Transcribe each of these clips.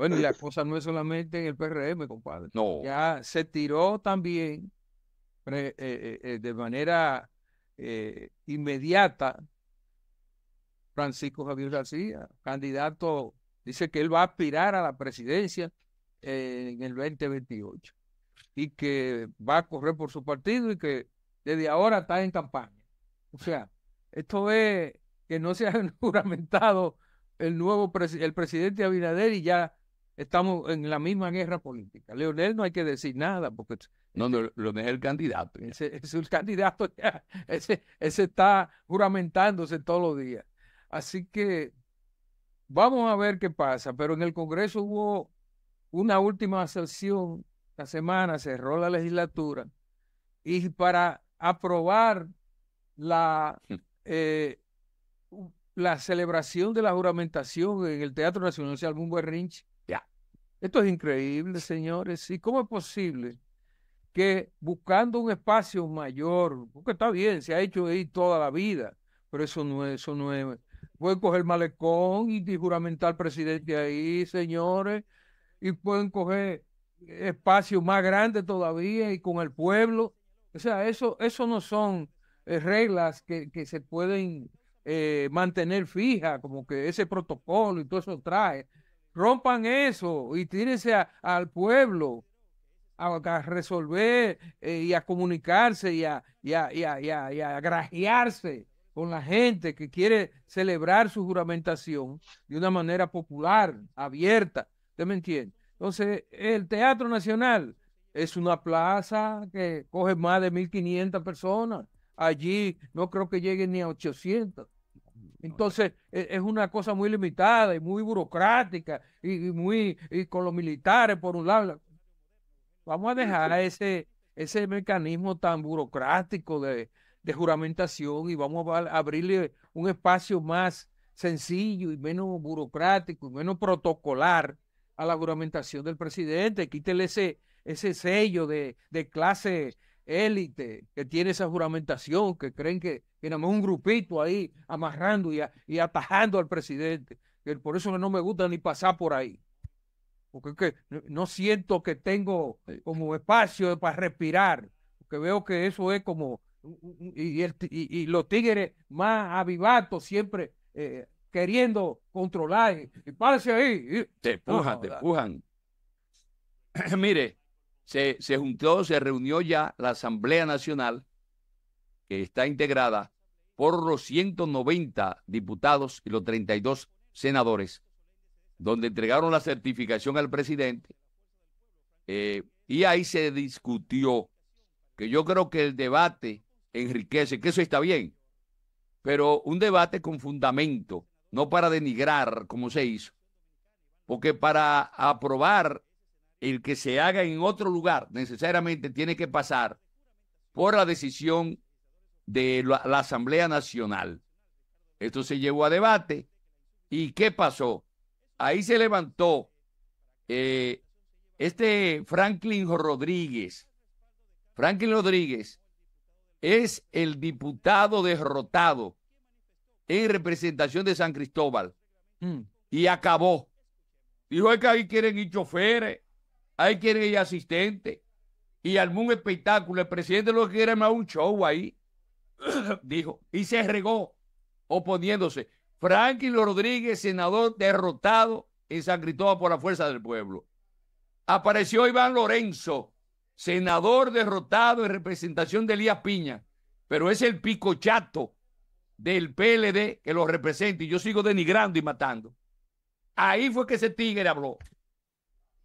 Bueno, y la cosa no es solamente en el PRM, compadre. No. Ya se tiró también eh, eh, eh, de manera inmediata Francisco Javier García, candidato, dice que él va a aspirar a la presidencia en el 2028 y que va a correr por su partido y que desde ahora está en campaña. O sea, esto es que no se ha juramentado el nuevo el presidente Abinader y ya estamos en la misma guerra política. Leonel no hay que decir nada porque... No, no, Leonel es el candidato. es el candidato, ya. Ese, está juramentándose todos los días. Así que vamos a ver qué pasa, pero en el Congreso hubo una última sesión, la semana cerró la legislatura, y para aprobar la, hmm. eh, la celebración de la juramentación en el Teatro Nacional, se sea, algún berrinche, esto es increíble, señores. ¿Y cómo es posible que buscando un espacio mayor, porque está bien, se ha hecho ahí toda la vida, pero eso no es, eso no es. Pueden coger malecón y juramentar presidente ahí, señores, y pueden coger espacios más grande todavía y con el pueblo. O sea, eso, eso no son eh, reglas que, se pueden eh, mantener fijas, como que ese protocolo y todo eso trae. Rompan eso y tírense al pueblo a, resolver eh, y a comunicarse y a, y, a, y, a, a, a grajearse con la gente que quiere celebrar su juramentación de una manera popular, abierta. ¿Usted me entiende? Entonces, el Teatro Nacional es una plaza que coge más de 1.500 personas. Allí no creo que lleguen ni a 800. Entonces, e, es una cosa muy limitada y muy burocrática y, muy y con los militares por un lado. Vamos a dejar ese, ese mecanismo tan burocrático de, juramentación y vamos a abrirle un espacio más sencillo y menos burocrático y menos protocolar a la juramentación del presidente. Quítele ese, ese sello de, de clase élite que tiene esa juramentación, que creen que, que un grupito ahí amarrando y, y atajando al presidente. Que por eso no me gusta ni pasar por ahí. Porque no siento que tengo como espacio para respirar. Porque veo que eso es como. Y, el, los tigres más avivatos siempre eh, queriendo controlar. Y, párese ahí. Te empujan, te empujan. Mire, se, juntó, se reunió ya la Asamblea Nacional, que está integrada por los 190 diputados y los 32 senadores, donde entregaron la certificación al presidente. Eh, y ahí se discutió, que yo creo que el debate enriquece, que eso está bien, pero un debate con fundamento, no para denigrar como se hizo, porque para aprobar el que se haga en otro lugar necesariamente tiene que pasar por la decisión de la, Asamblea Nacional. Esto se llevó a debate. ¿Y qué pasó? Ahí se levantó eh, este Franklin Rodríguez. Franklin Rodríguez es el diputado derrotado en representación de San Cristóbal. Mm. Y acabó. Dijo que ahí quieren ir choferes, Ahí quieren el asistente y armó espectáculo. El presidente lo que quiere más un show ahí, dijo, y se regó oponiéndose. Franklin Rodríguez, senador derrotado en San Cristóbal por la fuerza del pueblo. Apareció Iván Lorenzo, senador derrotado en representación de Elías Piña, pero es el pico chato del PLD que lo representa y yo sigo denigrando y matando. Ahí fue que ese tigre habló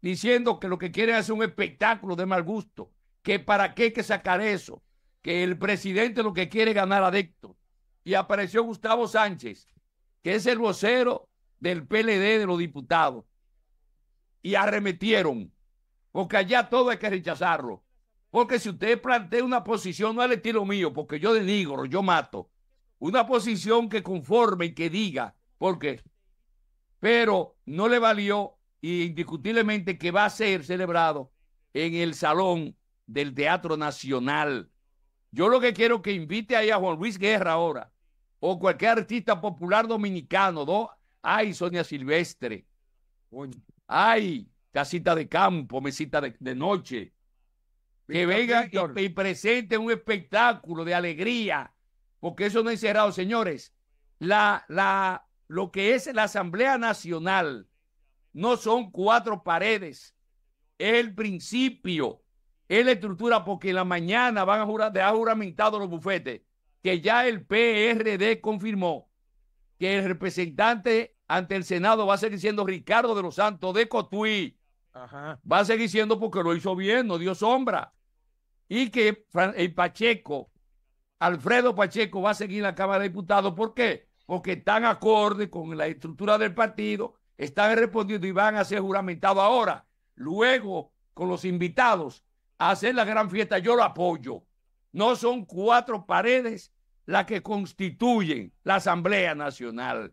diciendo que lo que quieren es un espectáculo de mal gusto, que para qué hay que sacar eso, que el presidente lo que quiere es ganar adecto. Y apareció Gustavo Sánchez, que es el vocero del PLD de los diputados. Y arremetieron, porque allá todo hay que rechazarlo. Porque si usted plantea una posición, no al estilo mío, porque yo denigro, yo mato, una posición que conforme y que diga, porque, pero no le valió y indiscutiblemente que va a ser celebrado en el Salón del Teatro Nacional. Yo lo que quiero que invite ahí a Juan Luis Guerra ahora, o cualquier artista popular dominicano, ¿no? Ay, Sonia Silvestre. Ay, casita de campo, mesita de, noche. Que venga y, presente un espectáculo de alegría, porque eso no es cerrado, señores. La, la, lo que es la Asamblea Nacional no son cuatro paredes, es el principio, es la estructura, porque en la mañana van a jurar, de juramentado los bufetes, que ya el PRD confirmó que el representante ante el Senado va a seguir siendo Ricardo de los Santos de Cotuí. Va a seguir siendo porque lo hizo bien, no dio sombra. Y que el Pacheco, Alfredo Pacheco, va a seguir en la Cámara de Diputados. ¿Por qué? Porque están acorde con la estructura del partido están respondiendo y van a ser juramentados ahora. Luego, con los invitados, a hacer la gran fiesta, yo lo apoyo. No son cuatro paredes las que constituyen la Asamblea Nacional.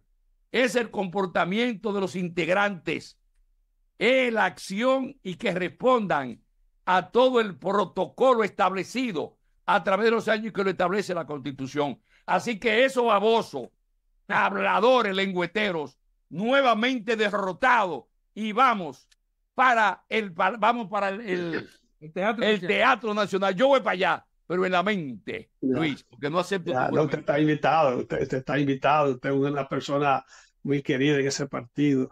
Es el comportamiento de los integrantes, es la acción y que respondan a todo el protocolo establecido a través de los años que lo establece la Constitución. Así que esos babosos, habladores, lengüeteros, nuevamente derrotado y vamos para el, vamos para el, el, teatro, nacional. Yo voy para allá, pero en la mente, Luis, porque no acepto. no, usted está invitado, usted, está invitado, usted es una persona muy querida en ese partido.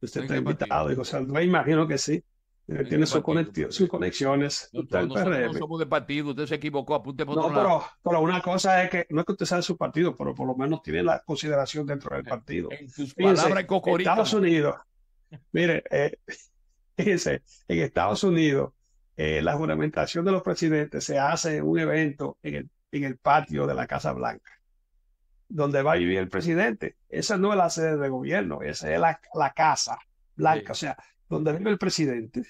Usted está invitado, y, me imagino que sí. Eh, tiene sus conexiones. No, somos de partido, usted se equivocó, apunte por no, pero, una cosa es que no es que usted sea de su partido, pero por lo menos tiene la consideración dentro del eh, partido. En Estados Unidos, mire, eh, fíjense, en Estados Unidos, la juramentación de los presidentes se hace en un evento en el, patio de la Casa Blanca donde va a vivir el presidente. Esa no es la sede de gobierno, esa es la, casa blanca. O sea, donde vive el presidente,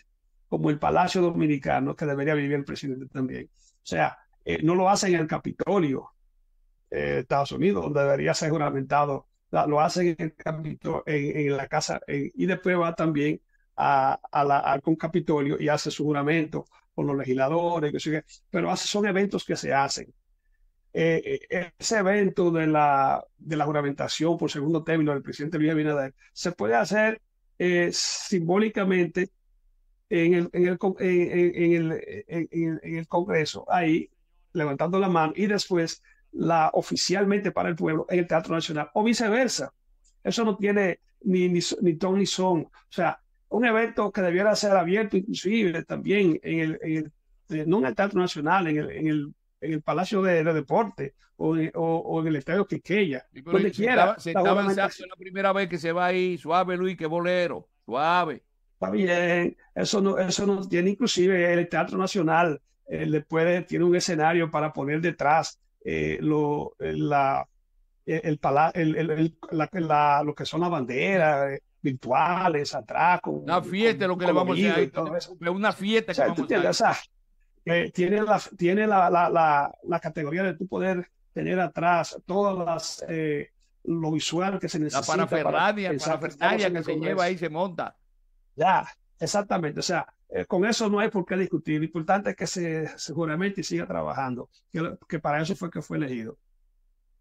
como el Palacio Dominicano, que debería vivir el presidente también. O sea, eh, no lo hacen en el Capitolio de eh, Estados Unidos, donde debería ser juramentado, lo hacen en, el Capitolio, en, la casa, y después va también a, a al Capitolio y hace su juramento con los legisladores, que, pero son eventos que se hacen. Eh, ese evento de la, de la juramentación por segundo término del presidente Luis Abinader se puede hacer eh, simbólicamente en el, en el, en, el, en el, Congreso, ahí levantando la mano y después la oficialmente para el pueblo en el Teatro Nacional o viceversa. Eso no tiene ni, ni, ni ton ni son. O sea, un evento que debiera ser abierto inclusive también en el, en el eh, en Teatro Nacional, en el, en el en el Palacio de, de Deporte o, en el Estadio Quiqueya, donde quiera. se la primera vez que se va ahí, suave Luis, que bolero, suave. Está bien, eso no, eso no tiene inclusive el Teatro Nacional, eh, tiene un escenario para poner detrás eh, lo, eh, la, el, lo que son las banderas virtuales, atrás. una fiesta lo que le vamos a hacer. Una fiesta. vamos eh, tiene, la, tiene la, la, la, la, categoría de tú poder tener atrás todas las eh, lo visual que se necesita. La parafernalia, para que se lleva ahí se monta. Ya, exactamente. O sea, eh, con eso no hay por qué discutir. Lo importante es que se seguramente siga trabajando, que, que para eso fue que fue elegido.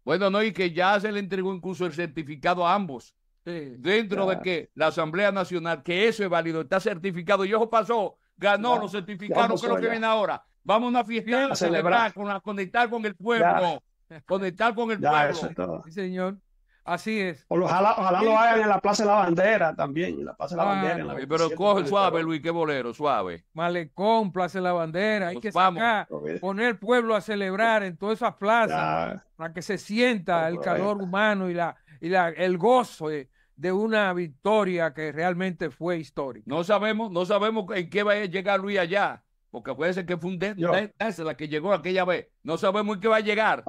Bueno, no, y que ya se le entregó incluso el certificado a ambos. dentro de que la Asamblea Nacional, que eso es válido, está certificado. Y ojo pasó, ganó, lo certificaron, que lo que viene ahora. Vamos a una fiesta, a celebrar, a conectar con el pueblo, conectar con el pueblo. Sí, señor. Así es. ojalá, ojalá lo hagan en la Plaza de la Bandera también, en la Plaza de la Bandera. pero coge suave, Luis, qué bolero, suave. Malecón, Plaza de la Bandera, hay que sacar, poner pueblo a celebrar en todas esas plazas para que se sienta el calor humano y la y la, el gozo de una victoria que realmente fue histórica. No sabemos, no sabemos en qué va a llegar Luis allá, porque puede ser que fue un es la que llegó aquella vez. No sabemos en qué va a llegar.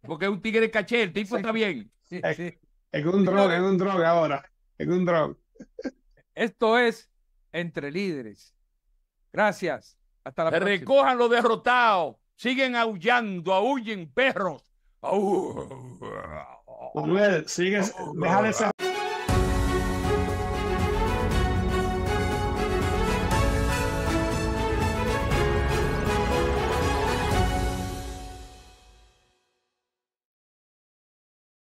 porque es un tigre caché, el tipo está bien. Es un droga es un droga ahora. Es un droga. Esto es entre líderes. Gracias. Hasta la Recojan los derrotados. Siguen aullando, aullen perros. Manuel, sigues, esa